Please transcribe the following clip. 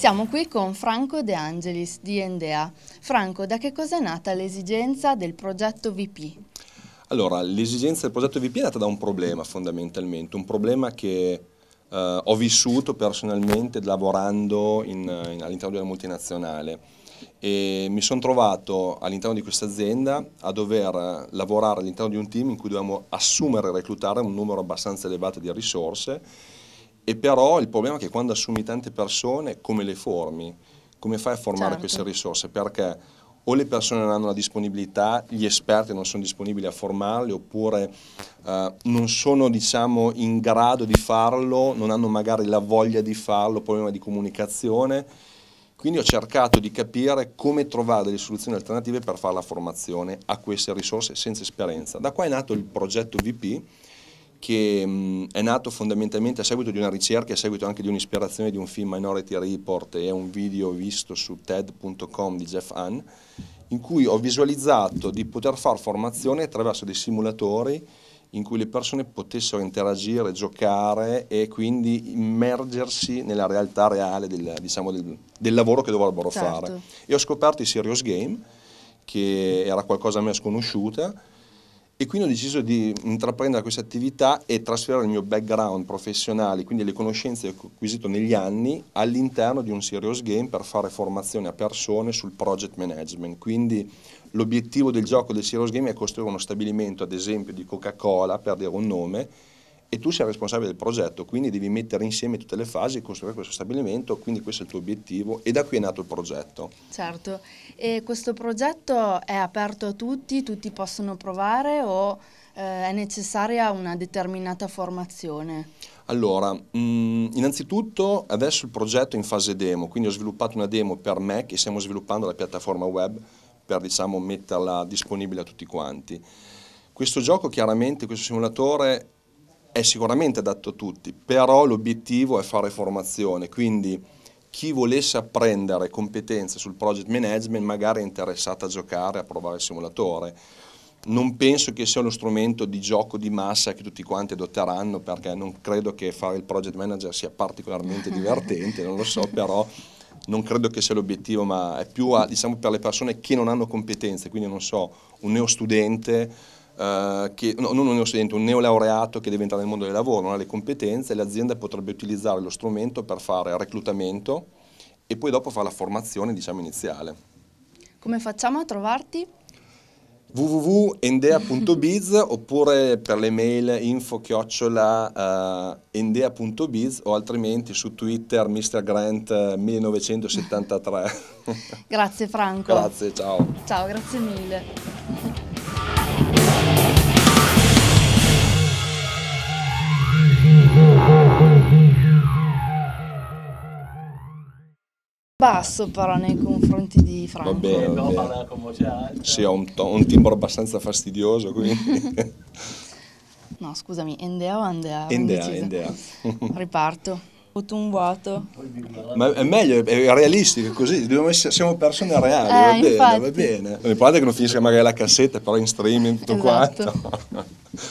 Siamo qui con Franco De Angelis di Endea. Franco, da che cosa è nata l'esigenza del progetto VP? Allora, l'esigenza del progetto VP è nata da un problema fondamentalmente, un problema che eh, ho vissuto personalmente lavorando all'interno di una multinazionale e mi sono trovato all'interno di questa azienda a dover lavorare all'interno di un team in cui dovevamo assumere e reclutare un numero abbastanza elevato di risorse e però il problema è che quando assumi tante persone, come le formi? Come fai a formare certo. queste risorse? Perché o le persone non hanno la disponibilità, gli esperti non sono disponibili a formarle, oppure eh, non sono diciamo, in grado di farlo, non hanno magari la voglia di farlo, problema di comunicazione. Quindi ho cercato di capire come trovare delle soluzioni alternative per fare la formazione a queste risorse senza esperienza. Da qua è nato il progetto VP, che mh, è nato fondamentalmente a seguito di una ricerca, e a seguito anche di un'ispirazione di un film Minority Report e un video visto su TED.com di Jeff Hahn, in cui ho visualizzato di poter fare formazione attraverso dei simulatori in cui le persone potessero interagire, giocare e quindi immergersi nella realtà reale del, diciamo, del, del lavoro che dovrebbero certo. fare. E ho scoperto i Serious Game, che era qualcosa a me sconosciuta, e quindi ho deciso di intraprendere questa attività e trasferire il mio background professionale, quindi le conoscenze che ho acquisito negli anni, all'interno di un serious game per fare formazione a persone sul project management. Quindi l'obiettivo del gioco del serious game è costruire uno stabilimento, ad esempio, di Coca-Cola, per dire un nome, e tu sei responsabile del progetto, quindi devi mettere insieme tutte le fasi e costruire questo stabilimento, quindi questo è il tuo obiettivo e da qui è nato il progetto. Certo, e questo progetto è aperto a tutti, tutti possono provare o eh, è necessaria una determinata formazione? Allora, mh, mm, innanzitutto adesso il progetto è in fase demo, quindi ho sviluppato una demo per Mac e stiamo sviluppando la piattaforma web per diciamo, metterla disponibile a tutti quanti. Questo gioco chiaramente, questo simulatore è sicuramente adatto a tutti, però l'obiettivo è fare formazione, quindi chi volesse apprendere competenze sul project management magari è interessato a giocare, a provare il simulatore. Non penso che sia uno strumento di gioco di massa che tutti quanti adotteranno perché non credo che fare il project manager sia particolarmente divertente, non lo so, però non credo che sia l'obiettivo, ma è più a, diciamo, per le persone che non hanno competenze, quindi non so, un neo studente eh, che, no, non un occidente, un neolaureato che deve entrare nel mondo del lavoro, non ha le competenze, l'azienda potrebbe utilizzare lo strumento per fare reclutamento e poi dopo fare la formazione diciamo, iniziale. Come facciamo a trovarti? www.endea.biz oppure per le mail info chiocciola uh, endea.biz o altrimenti su Twitter Mr. Grant 1973. Eh, grazie Franco. Grazie, ciao. Ciao, grazie mille. basso però nei confronti di Franco. Vabbè, vabbè. Parla con eh, cioè. Sì, ho un, un, timbro abbastanza fastidioso, quindi... no, scusami, Endea o Andea? Endea, Endea. Riparto. Ho avuto un vuoto. Ma è meglio, è realistico così, siamo persone reali, eh, va bene, infatti. va bene. Mi pare che non finisca magari la cassetta, però in streaming tutto esatto. quanto.